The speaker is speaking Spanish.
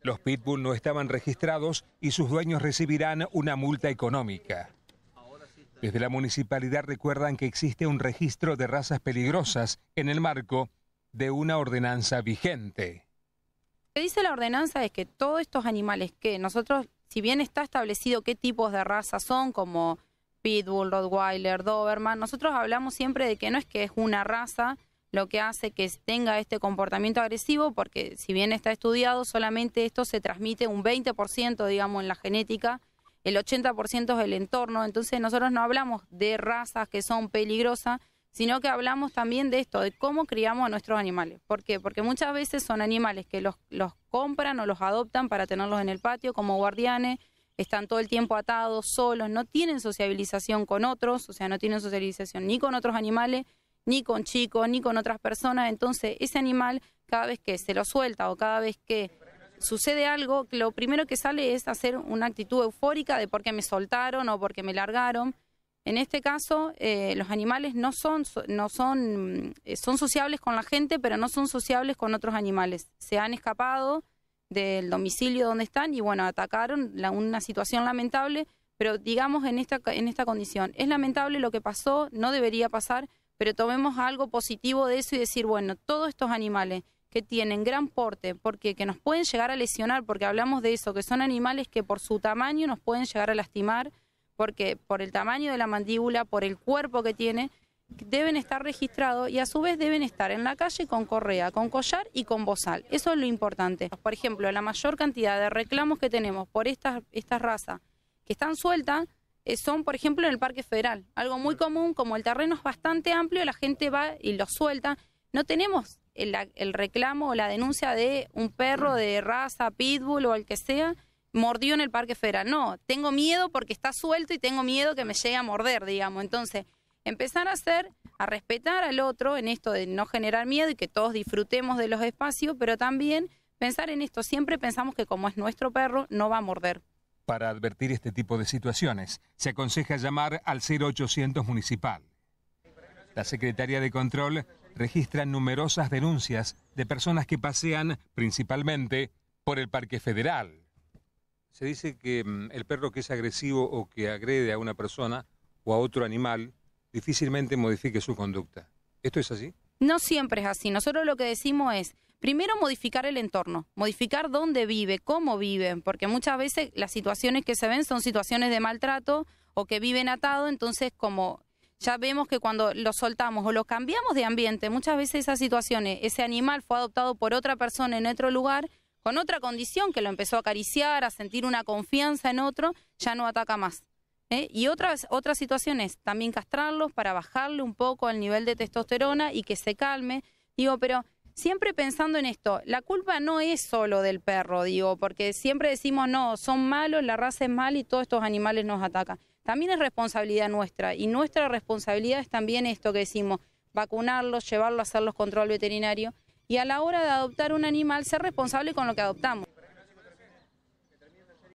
Los pitbull no estaban registrados y sus dueños recibirán una multa económica. Desde la municipalidad recuerdan que existe un registro de razas peligrosas en el marco de una ordenanza vigente. Lo que dice la ordenanza es que todos estos animales que nosotros, si bien está establecido qué tipos de razas son, como pitbull, rottweiler, doberman, nosotros hablamos siempre de que no es que es una raza, lo que hace que tenga este comportamiento agresivo, porque si bien está estudiado, solamente esto se transmite un 20%, digamos, en la genética, el 80% es el entorno, entonces nosotros no hablamos de razas que son peligrosas, sino que hablamos también de esto, de cómo criamos a nuestros animales. ¿Por qué? Porque muchas veces son animales que los, los compran o los adoptan para tenerlos en el patio como guardianes, están todo el tiempo atados, solos, no tienen sociabilización con otros, o sea, no tienen socialización ni con otros animales, ni con chicos, ni con otras personas. Entonces, ese animal, cada vez que se lo suelta o cada vez que sucede algo, lo primero que sale es hacer una actitud eufórica de porque me soltaron o porque me largaron. En este caso, eh, los animales no son, no son, eh, son sociables con la gente, pero no son sociables con otros animales. Se han escapado del domicilio donde están y bueno, atacaron la, una situación lamentable, pero digamos en esta, en esta condición. Es lamentable lo que pasó, no debería pasar, pero tomemos algo positivo de eso y decir, bueno, todos estos animales que tienen gran porte, porque que nos pueden llegar a lesionar, porque hablamos de eso, que son animales que por su tamaño nos pueden llegar a lastimar, porque por el tamaño de la mandíbula, por el cuerpo que tiene, deben estar registrados y a su vez deben estar en la calle con correa, con collar y con bozal. Eso es lo importante. Por ejemplo, la mayor cantidad de reclamos que tenemos por estas, estas razas que están sueltas eh, son, por ejemplo, en el Parque Federal. Algo muy común, como el terreno es bastante amplio, la gente va y lo suelta. No tenemos el, reclamo o la denuncia de un perro mm. de raza, pitbull o el que sea, mordió en el Parque Federal. No, tengo miedo porque está suelto y tengo miedo que me llegue a morder, digamos. Entonces, empezar a hacer, a respetar al otro en esto de no generar miedo y que todos disfrutemos de los espacios, pero también pensar en esto. Siempre pensamos que como es nuestro perro, no va a morder para advertir este tipo de situaciones. Se aconseja llamar al 0800 municipal. La Secretaría de Control registra numerosas denuncias de personas que pasean principalmente por el Parque Federal. Se dice que mm, el perro que es agresivo o que agrede a una persona o a otro animal difícilmente modifique su conducta. ¿Esto es así? No siempre es así. Nosotros lo que decimos es, Primero, modificar el entorno, modificar dónde vive, cómo vive, porque muchas veces las situaciones que se ven son situaciones de maltrato o que viven atado, entonces como ya vemos que cuando lo soltamos o los cambiamos de ambiente, muchas veces esas situaciones, ese animal fue adoptado por otra persona en otro lugar, con otra condición que lo empezó a acariciar, a sentir una confianza en otro, ya no ataca más. ¿eh? Y otras, otras situaciones, también castrarlos para bajarle un poco el nivel de testosterona y que se calme. Digo, pero siempre pensando en esto, la culpa no es solo del perro, digo, porque siempre decimos, no, son malos, la raza es mala y todos estos animales nos atacan. También es responsabilidad nuestra y nuestra responsabilidad es también esto que decimos, vacunarlos, llevarlos a hacer los control veterinario y a la hora de adoptar un animal ser responsable con lo que adoptamos.